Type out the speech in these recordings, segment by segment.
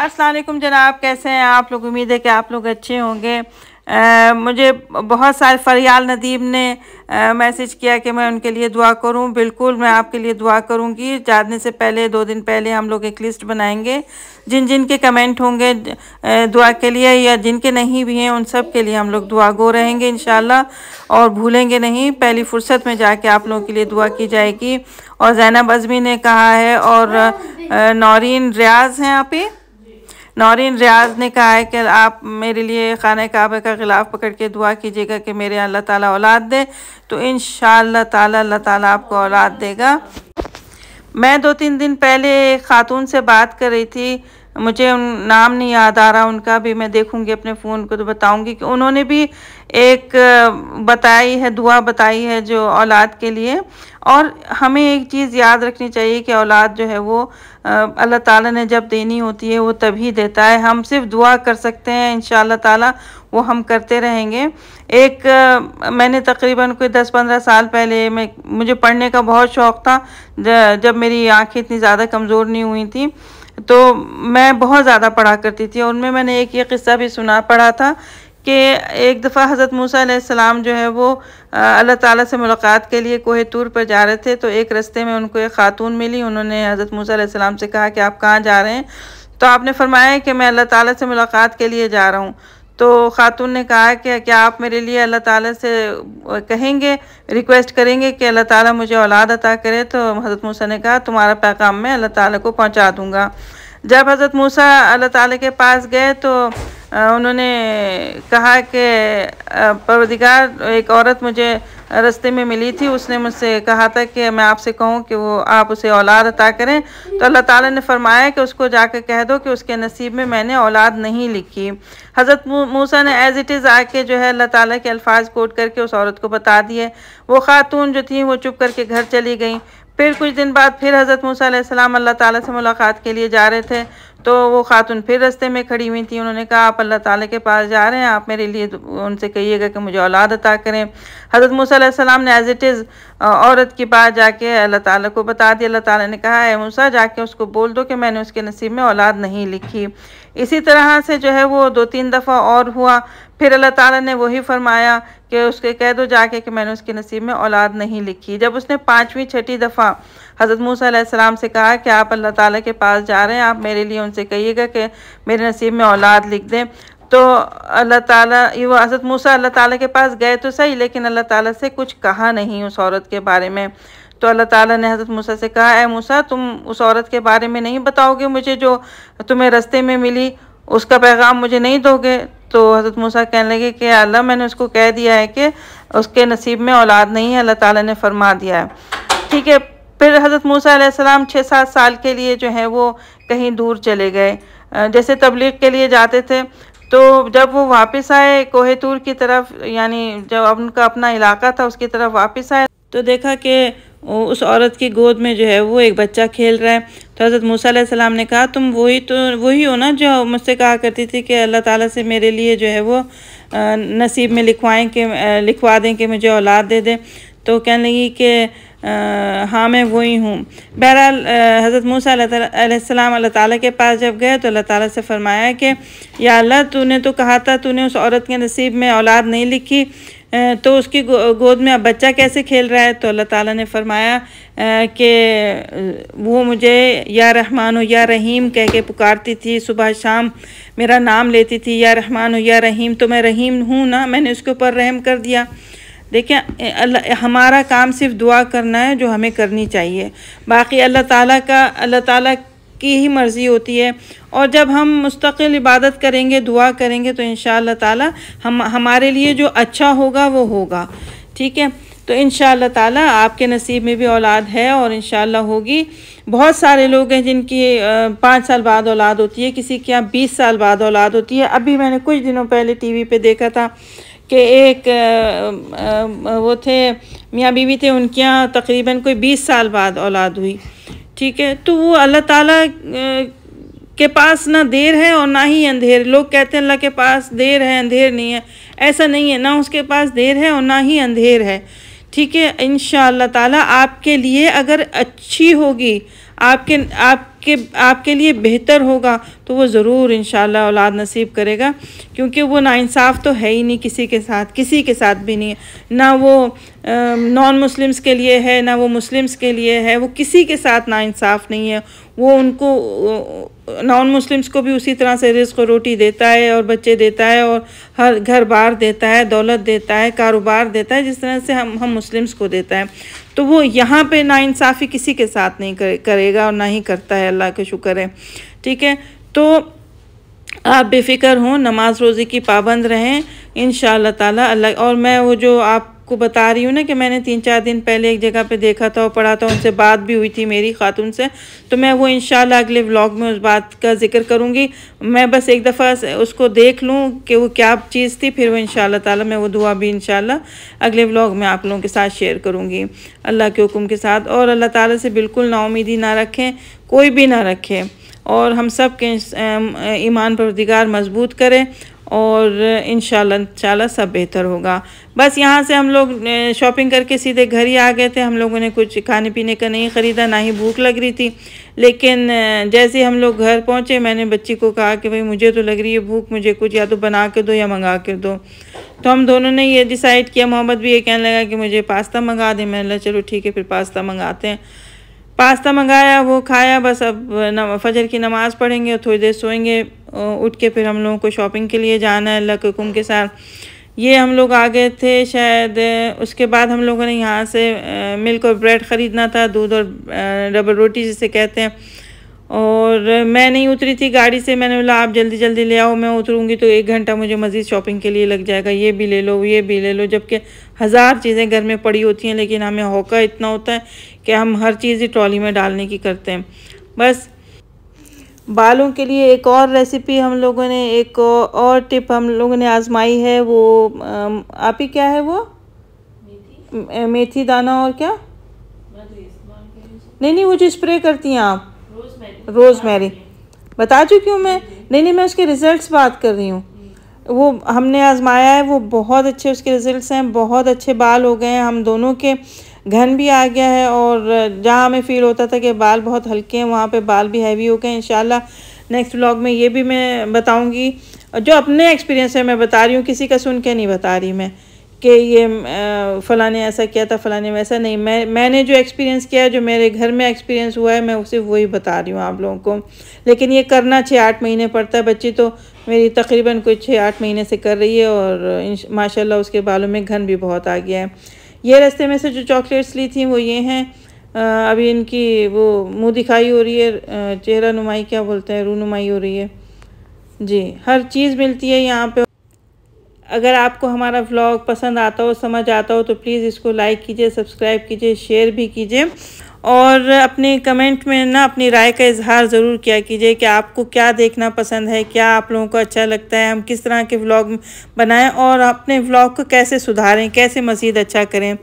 असलम जनाब कैसे हैं आप लोग उम्मीद है कि आप लोग अच्छे होंगे आ, मुझे बहुत सारे फरियाल नदीम ने आ, मैसेज किया कि मैं उनके लिए दुआ करूं बिल्कुल मैं आपके लिए दुआ करूंगी जाने से पहले दो दिन पहले हम लोग एक लिस्ट बनाएंगे जिन जिन के कमेंट होंगे दुआ के लिए या जिनके नहीं भी हैं उन सब के लिए हम लोग दुआ गो रहेंगे इन और भूलेंगे नहीं पहली फुर्सत में जाके आप लोगों के लिए दुआ की जाएगी और जैनब अजमी ने कहा है और नौरीन रियाज हैं आप ही नौरीन रियाज ने कहा है कि आप मेरे लिए खान काबे का ख़िलाफ़ पकड़ के दुआ कीजिएगा कि मेरे अल्लाह ताला औलाद दे तो इन ताला अल्लाह ताला आपको औलाद देगा मैं दो तीन दिन पहले ख़ातून से बात कर रही थी मुझे नाम नहीं याद आ रहा उनका भी मैं देखूंगी अपने फ़ोन को तो बताऊंगी कि उन्होंने भी एक बताई है दुआ बताई है जो औलाद के लिए और हमें एक चीज़ याद रखनी चाहिए कि औलाद जो है वो अल्लाह ताला ने जब देनी होती है वो तभी देता है हम सिर्फ दुआ कर सकते हैं इन ताला वो हम करते रहेंगे एक मैंने तकरीबन कोई दस पंद्रह साल पहले मैं मुझे पढ़ने का बहुत शौक़ था जब मेरी आँखें इतनी ज़्यादा कमज़ोर नहीं हुई थी तो मैं बहुत ज़्यादा पढ़ा करती थी उनमें मैंने एक ये किस्सा भी सुना पढ़ा था कि एक दफ़ा हज़रत मूसा जो है वो अल्लाह ताला से मुलाकात के लिए कोहे तूर पर जा रहे थे तो एक रस्ते में उनको एक ख़ातून मिली उन्होंने हज़रत मूसा सलाम से कहा कि आप कहाँ जा रहे हैं तो आपने फरमाया कि मैं अल्लाह ताला से मुलाकात के लिए जा रहा हूँ तो ख़ातून ने कहा कि क्या आप मेरे लिए अल्लाह ताला से कहेंगे रिक्वेस्ट करेंगे कि अल्लाह ताला मुझे औलाद अता करे तो हज़रत मूसा ने कहा तुम्हारा पैगाम मैं अल्लाह ताला को पहुंचा दूंगा जब हज़रत मूसा अल्लाह ताला के पास गए तो उन्होंने कहा कि परदिगार एक औरत मुझे रस्ते में मिली थी उसने मुझसे कहा था कि मैं आपसे कहूँ कि वो आप उसे औलाद अता करें तो अल्लाह ताला ने फरमाया कि उसको जाकर कह दो कि उसके नसीब में मैंने औलाद नहीं लिखी हज़रत मूसा ने एज़ इट इज़ आके जो है अल्लाह ताला के अल्फाज कोट करके उस औरत को बता दिए वो खातून जो थी वो चुप करके घर चली गई फिर कुछ दिन बाद फिर हज़रत मूसा अल्लाह ताला से मुलाकात के लिए जा रहे थे तो वो खातून फिर रस्ते में खड़ी हुई थी उन्होंने कहा आप अल्लाह ताला के पास जा रहे हैं आप मेरे लिए उनसे कहिएगा कि मुझे औलाद अता करें हज़रत सलाम ने एज़ इट इज़ औरत के पास जाके अल्लाह ताला को बता दिया अल्लाह ताला ने कहा है मूसा जाके उसको बोल दो कि मैंने उसके नसीब में औलाद नहीं लिखी इसी तरह से जो है वो दो तीन दफ़ा और हुआ फिर अल्लाह ताला ने वही फरमाया कि उसके कह दो जाके कि मैंने उसके नसीब में औलाद नहीं लिखी जब उसने पाँचवीं छठी दफ़ा हज़रत मूसम से कहा कि आप अल्लाह ताला के पास जा रहे हैं आप मेरे लिए उनसे कहिएगा कि मेरे नसीब में औलाद लिख दें तो अल्लाह ताला ये वो हज़रत मूसा अल्लाह ताला के पास गए तो सही लेकिन अल्लाह ताला से कुछ कहा नहीं उस औरत के बारे में तो अल्लाह ताला ने हज़रत मूसा से कहा ए मूसा तुम उस औरत के बारे में नहीं बताओगे मुझे जो तुम्हें रस्ते में मिली उसका पैगाम मुझे नहीं दोगे तो हज़रत मूसा कहने लगे कि अल्लाह मैंने उसको कह दिया है कि उसके नसीब में औलाद नहीं है अल्लाह ताला ने फरमा दिया है ठीक है फिर हज़रत मूसा आसमाम छः सात साल के लिए जो है वो कहीं दूर चले गए जैसे तबलीग के लिए जाते थे तो जब वो वापस आए कोहेतूर की तरफ यानी जब उनका अपना इलाका था उसकी तरफ वापस आए तो देखा कि उस औरत की गोद में जो है वो एक बच्चा खेल रहा है तो हज़रत मूसा सलाम ने कहा तुम वही तो वही हो ना जो मुझसे कहा करती थी कि अल्लाह ताला से मेरे लिए जो है वो नसीब में लिखवाएं कि लिखवा दें कि मुझे औलाद दे दें तो कहने लगी कि हाँ मैं वही हूँ बहरहाल हज़रत मूसा सलाम अल्लाह ताला के पास जब गए तो अल्लाह ताला से फरमाया कि या अल्लाह तूने तो कहा था तूने उस औरत के नसीब में औलाद नहीं लिखी तो उसकी गोद में अब बच्चा कैसे खेल रहा है तो अल्लाह ताला ने फरमाया कि वो मुझे या रहमान हो या रहीम कह के पुकारती थी सुबह शाम मेरा नाम लेती थी या रहमान हो या रहीम तो मैं रहीम हूँ ना मैंने उसके ऊपर रहम कर दिया देखिए अल्लाह हमारा काम सिर्फ दुआ करना है जो हमें करनी चाहिए बाकी अल्लाह ताला का अल्लाह ताला की ही मर्ज़ी होती है और जब हम मुस्तकिल इबादत करेंगे दुआ करेंगे तो इन ताला हम हमारे लिए जो अच्छा होगा वो होगा ठीक है तो इन ताला आपके नसीब में भी औलाद है और इन होगी बहुत सारे लोग हैं जिनकी पाँच साल बाद औलाद होती है किसी के यहाँ बीस साल बाद औलाद होती है अभी मैंने कुछ दिनों पहले वी पर देखा था कि एक वो थे मियाँ बीवी थे उनके यहाँ तकरीबन कोई बीस साल बाद औलाद हुई ठीक है तो वो अल्लाह ताला के पास ना देर है और ना ही अंधेर लोग कहते हैं अल्लाह के पास देर है अंधेर नहीं है ऐसा नहीं है ना उसके पास देर है और ना ही अंधेर है ठीक है इन ताला आपके लिए अगर अच्छी होगी आपके आप आपके आपके लिए बेहतर होगा तो वो ज़रूर इन औलाद नसीब करेगा क्योंकि वो नाानसाफ़ तो है ही नहीं किसी के साथ किसी के साथ भी नहीं ना वो नॉन मुस्लिम्स के लिए है ना वो मुस्लिम्स के लिए है वो किसी के साथ नाानसाफ़ नहीं है वो उनको नॉन मुस्लिम्स को भी उसी तरह से रिस्क और रोटी देता है और बच्चे देता है और हर घर बार देता है दौलत देता है कारोबार देता है जिस तरह से हम हम मुस्लिम्स को देता है तो वो यहाँ पे इंसाफ़ी किसी के साथ नहीं करे, करेगा और ना ही करता है अल्लाह का शुक्र है ठीक है तो आप बेफिक्र हों नमाज रोज़े की पाबंद रहें इन शाह अल्लाह और मैं वो जो आप आपको बता रही हूँ ना कि मैंने तीन चार दिन पहले एक जगह पे देखा था और पढ़ा था उनसे बात भी हुई थी मेरी खातून से तो मैं वो इन अगले व्लॉग में उस बात का जिक्र करूँगी मैं बस एक दफ़ा उसको देख लूँ कि वो क्या चीज़ थी फिर वो इन ताला मैं वो दुआ भी इन अगले व्लॉग में आप लोगों के साथ शेयर करूँगी अल्लाह के हुक्म के साथ और अल्लाह ताली से बिल्कुल नाउमीदी ना रखें कोई भी ना रखें और हम सब के ईमान परदिगार मजबूत करें और इन शाला सब बेहतर होगा बस यहाँ से हम लोग शॉपिंग करके सीधे घर ही आ गए थे हम लोगों ने कुछ खाने पीने का नहीं ख़रीदा ना ही भूख लग रही थी लेकिन जैसे हम लोग घर पहुँचे मैंने बच्ची को कहा कि भाई मुझे तो लग रही है भूख मुझे कुछ या तो बना के दो या मंगा के दो तो हम दोनों ने ये डिसाइड किया मोहम्मद भी ये कहने लगा कि मुझे पास्ता मंगा दें मैंने चलो ठीक है फिर पास्ता मंगाते हैं पास्ता मंगाया वो खाया बस अब फजर की नमाज़ पढ़ेंगे और थोड़ी देर सोएंगे उठ के फिर हम लोगों को शॉपिंग के लिए जाना है अल्लाह के के साथ ये हम लोग आ गए थे शायद उसके बाद हम लोगों ने यहाँ से मिल्क और ब्रेड ख़रीदना था दूध और रबर रोटी जिसे कहते हैं और मैं नहीं उतरी थी गाड़ी से मैंने बोला आप जल्दी जल्दी ले आओ मैं उतरूँगी तो एक घंटा मुझे मज़ीद शॉपिंग के लिए लग जाएगा ये भी ले लो ये भी ले लो जबकि हज़ार चीज़ें घर में पड़ी होती हैं लेकिन हमें होका इतना होता है कि हम हर चीज़ ही ट्रॉली में डालने की करते हैं बस बालों के लिए एक और रेसिपी हम लोगों ने एक और टिप हम लोगों ने आजमाई है वो आप ही क्या है वो मेथी, मेथी दाना और क्या तो नहीं नहीं वो जो स्प्रे करती हैं आप रोज़मेरी बता चुकी हूँ मैं नहीं नहीं मैं उसके रिज़ल्ट बात कर रही हूँ वो हमने आजमाया है वो बहुत अच्छे उसके रिज़ल्ट हैं बहुत अच्छे बाल हो गए हैं हम दोनों के घन भी आ गया है और जहाँ हमें फ़ील होता था कि बाल बहुत हल्के हैं वहाँ पे बाल भी हैवी हो गए हैं इंशाल्लाह नेक्स्ट व्लॉग में ये भी मैं बताऊँगी जो अपने एक्सपीरियंस है मैं बता रही हूँ किसी का सुन के नहीं बता रही मैं कि ये फ़लाने ऐसा किया था फ़लाने वैसा नहीं मैं मैंने जो एक्सपीरियंस किया है जो मेरे घर में एक्सपीरियंस हुआ है मैं उसे वही बता रही हूँ आप लोगों को लेकिन ये करना छः आठ महीने पड़ता है बच्ची तो मेरी तकरीबन कोई छः आठ महीने से कर रही है और माशाल्लाह उसके बालों में घन भी बहुत आ गया है ये रस्ते में से जो चॉकलेट्स ली थी वो ये हैं अभी इनकी वो मुँह दिखाई हो रही है चेहरा नुमाई क्या बोलते हैं रूनुमाई हो रही है जी हर चीज़ मिलती है यहाँ पर अगर आपको हमारा व्लॉग पसंद आता हो समझ आता हो तो प्लीज़ इसको लाइक कीजिए सब्सक्राइब कीजिए शेयर भी कीजिए और अपने कमेंट में ना अपनी राय का इजहार ज़रूर किया कीजिए कि आपको क्या देखना पसंद है क्या आप लोगों को अच्छा लगता है हम किस तरह के व्लॉग बनाएं और अपने व्लॉग को कैसे सुधारें कैसे मज़ीद अच्छा करें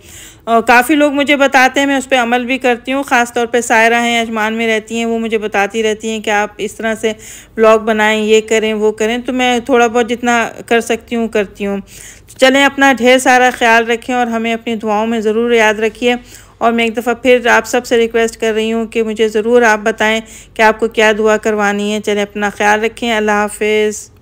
और काफ़ी लोग मुझे बताते हैं मैं उस पर अमल भी करती हूँ ख़ास तौर पर सायरा हैं अजमान में रहती हैं वो मुझे बताती रहती हैं कि आप इस तरह से ब्लॉग बनाएं ये करें वो करें तो मैं थोड़ा बहुत जितना कर सकती हूँ करती हूँ चलें अपना ढेर सारा ख्याल रखें और हमें अपनी दुआओं में ज़रूर याद रखिए और मैं एक दफ़ा फिर आप सब से रिक्वेस्ट कर रही हूँ कि मुझे ज़रूर आप बताएं कि आपको क्या दुआ करवानी है चलें अपना ख्याल रखें अल्लाह हाफिज़